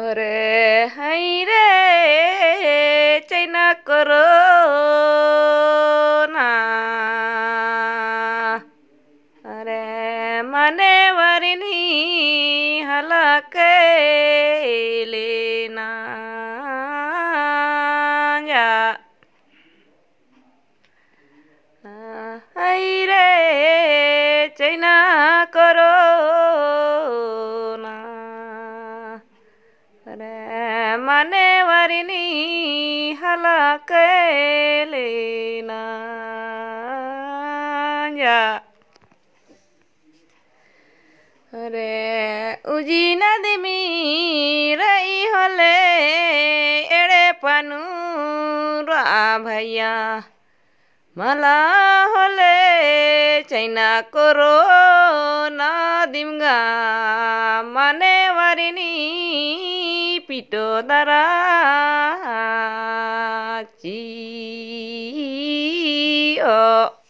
ওরে হাই রে চাইনা করো না আরে মানে বারিনি হালাকে না হাই রে চাইনা করো मानेवारिनी हालक ना अरे उजी नदिमी रही हो एडे पनूरा भैया मला हो दिमगा मने वरिनी pidonara ci o